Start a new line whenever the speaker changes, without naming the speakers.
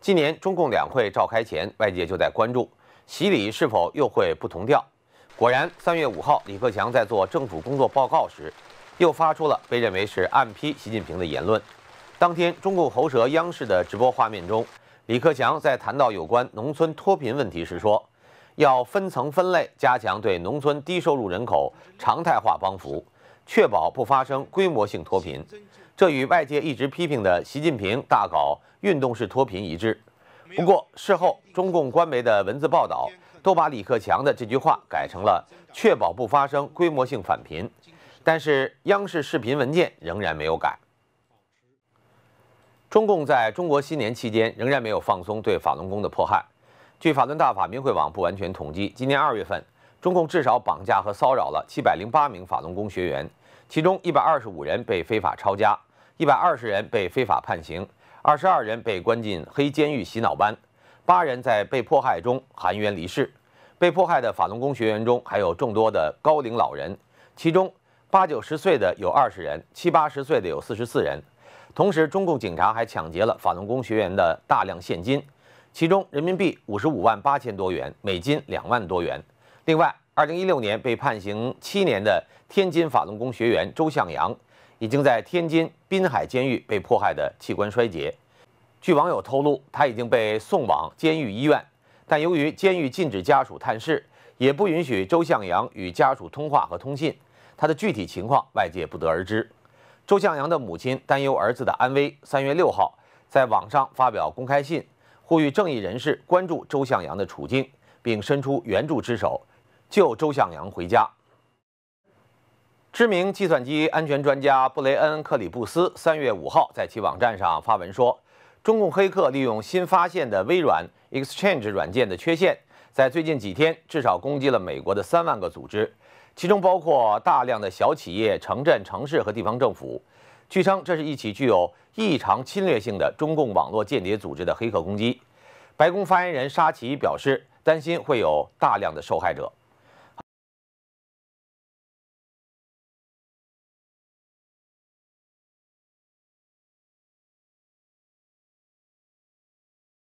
今年中共两会召开前，外界就在关注习李是否又会不同调。果然，三月五号，李克强在做政府工作报告时，又发出了被认为是暗批习近平的言论。当天，中共喉舌央视的直播画面中，李克强在谈到有关农村脱贫问题时说，要分层分类加强对农村低收入人口常态化帮扶。确保不发生规模性脱贫，这与外界一直批评的习近平大搞运动式脱贫一致。不过，事后中共官媒的文字报道都把李克强的这句话改成了“确保不发生规模性返贫”，但是央视视频文件仍然没有改。中共在中国新年期间仍然没有放松对法轮功的迫害。据法轮大法明慧网不完全统计，今年二月份，中共至少绑架和骚扰了七百零八名法轮功学员。其中一百二十五人被非法抄家，一百二十人被非法判刑，二十二人被关进黑监狱洗脑班，八人在被迫害中含冤离世。被迫害的法轮功学员中，还有众多的高龄老人，其中八九十岁的有二十人，七八十岁的有四十四人。同时，中共警察还抢劫了法轮功学员的大量现金，其中人民币五十五万八千多元，美金两万多元。另外，二零一六年被判刑七年的天津法轮功学员周向阳，已经在天津滨海监狱被迫害的器官衰竭。据网友透露，他已经被送往监狱医院，但由于监狱禁止家属探视，也不允许周向阳与家属通话和通信，他的具体情况外界不得而知。周向阳的母亲担忧儿子的安危，三月六号在网上发表公开信，呼吁正义人士关注周向阳的处境，并伸出援助之手。救周向阳回家。知名计算机安全专家布雷恩·克里布斯三月五号在其网站上发文说，中共黑客利用新发现的微软 Exchange 软件的缺陷，在最近几天至少攻击了美国的三万个组织，其中包括大量的小企业、城镇、城市和地方政府。据称，这是一起具有异常侵略性的中共网络间谍组织的黑客攻击。白宫发言人沙奇表示，担心会有大量的受害者。